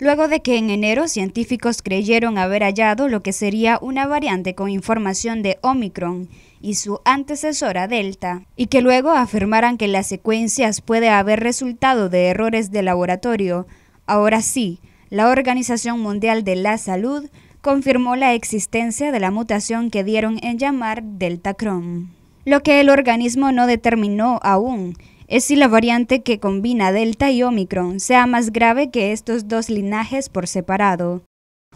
luego de que en enero científicos creyeron haber hallado lo que sería una variante con información de Omicron y su antecesora Delta, y que luego afirmaran que las secuencias puede haber resultado de errores de laboratorio, ahora sí, la Organización Mundial de la Salud confirmó la existencia de la mutación que dieron en llamar Delta Cron, lo que el organismo no determinó aún es si la variante que combina Delta y Omicron sea más grave que estos dos linajes por separado.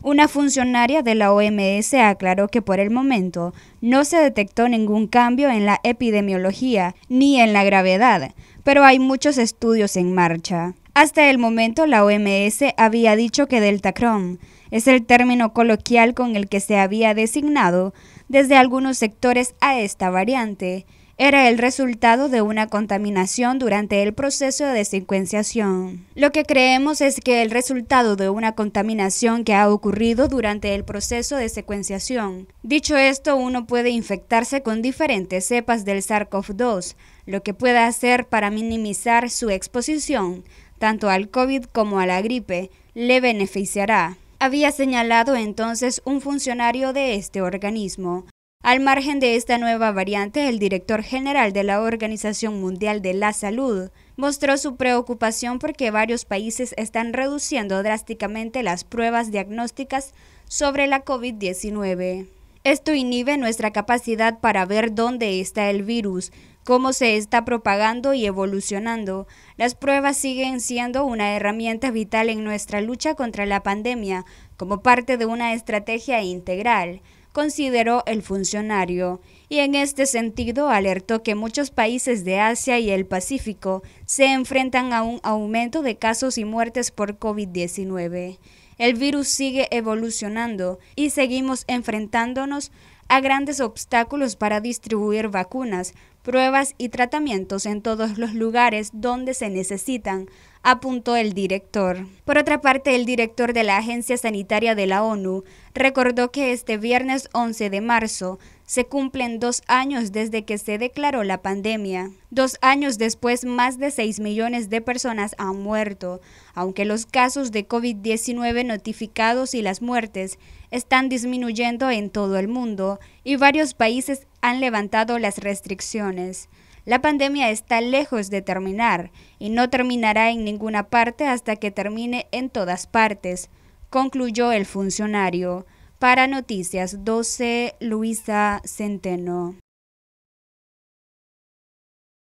Una funcionaria de la OMS aclaró que por el momento no se detectó ningún cambio en la epidemiología ni en la gravedad, pero hay muchos estudios en marcha. Hasta el momento la OMS había dicho que Delta Cron es el término coloquial con el que se había designado desde algunos sectores a esta variante, era el resultado de una contaminación durante el proceso de secuenciación. Lo que creemos es que el resultado de una contaminación que ha ocurrido durante el proceso de secuenciación. Dicho esto, uno puede infectarse con diferentes cepas del SARS-CoV-2, lo que puede hacer para minimizar su exposición, tanto al COVID como a la gripe, le beneficiará había señalado entonces un funcionario de este organismo. Al margen de esta nueva variante, el director general de la Organización Mundial de la Salud mostró su preocupación porque varios países están reduciendo drásticamente las pruebas diagnósticas sobre la COVID-19. Esto inhibe nuestra capacidad para ver dónde está el virus, cómo se está propagando y evolucionando. Las pruebas siguen siendo una herramienta vital en nuestra lucha contra la pandemia, como parte de una estrategia integral consideró el funcionario, y en este sentido alertó que muchos países de Asia y el Pacífico se enfrentan a un aumento de casos y muertes por COVID-19. El virus sigue evolucionando y seguimos enfrentándonos a grandes obstáculos para distribuir vacunas, pruebas y tratamientos en todos los lugares donde se necesitan, apuntó el director. Por otra parte, el director de la Agencia Sanitaria de la ONU recordó que este viernes 11 de marzo se cumplen dos años desde que se declaró la pandemia. Dos años después, más de 6 millones de personas han muerto, aunque los casos de COVID-19 notificados y las muertes están disminuyendo en todo el mundo y varios países han levantado las restricciones. La pandemia está lejos de terminar y no terminará en ninguna parte hasta que termine en todas partes, concluyó el funcionario. Para Noticias 12, Luisa Centeno.